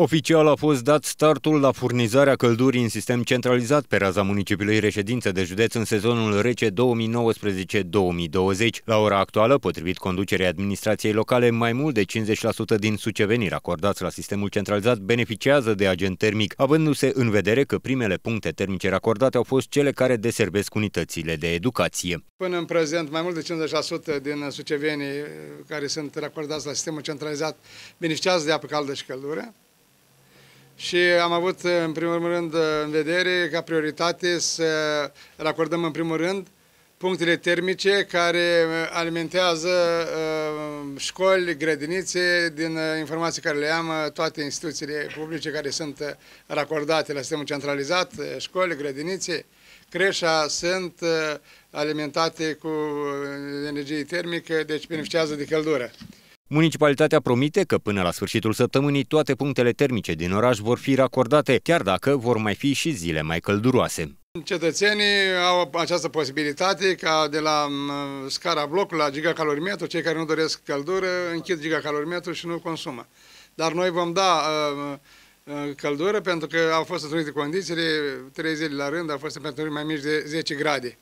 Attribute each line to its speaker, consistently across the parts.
Speaker 1: Oficial a fost dat startul la furnizarea căldurii în sistem centralizat pe raza municipiului reședință de județ în sezonul rece 2019-2020. La ora actuală, potrivit conducerii administrației locale, mai mult de 50% din suceveniri acordați la sistemul centralizat beneficiază de agent termic, avându-se în vedere că primele puncte termice acordate au fost cele care deservesc unitățile de educație.
Speaker 2: Până în prezent, mai mult de 50% din sucevenii care sunt acordați la sistemul centralizat beneficiază de apă caldă și căldură și am avut eh, în primul rând eh, în vedere ca prioritate să racordăm în primul rând punctele termice care eh, alimentează școli, grădinițe, din informații care le am, toate instituțiile publice care sunt racordate la sistemul centralizat, școli, grădinițe, creșa sunt alimentate cu energie termică, deci beneficiază de căldură.
Speaker 1: Municipalitatea promite că până la sfârșitul săptămânii toate punctele termice din oraș vor fi racordate, chiar dacă vor mai fi și zile mai călduroase.
Speaker 2: Cetățenii au această posibilitate ca de la mm, scara blocului la gigacalorimetru, cei care nu doresc căldură închid gigacalorimetru și nu consumă. Dar noi vom da uh, uh, căldură pentru că au fost întâlnite condițiile, trei zile la rând au fost temperaturi mai mici de 10 grade.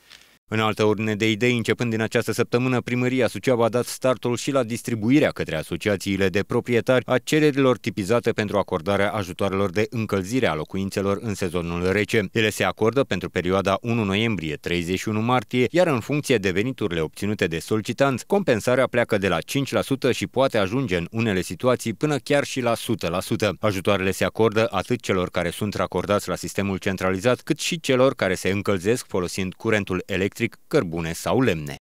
Speaker 1: În altă ordine de idei, începând din această săptămână, primăria Suceava a dat startul și la distribuirea către asociațiile de proprietari a cererilor tipizate pentru acordarea ajutoarelor de încălzire a locuințelor în sezonul rece. Ele se acordă pentru perioada 1 noiembrie-31 martie, iar în funcție de veniturile obținute de solicitanți, compensarea pleacă de la 5% și poate ajunge în unele situații până chiar și la 100%. Ajutoarele se acordă atât celor care sunt racordați la sistemul centralizat, cât și celor care se încălzesc folosind curentul electric electric, cărbune sau lemne.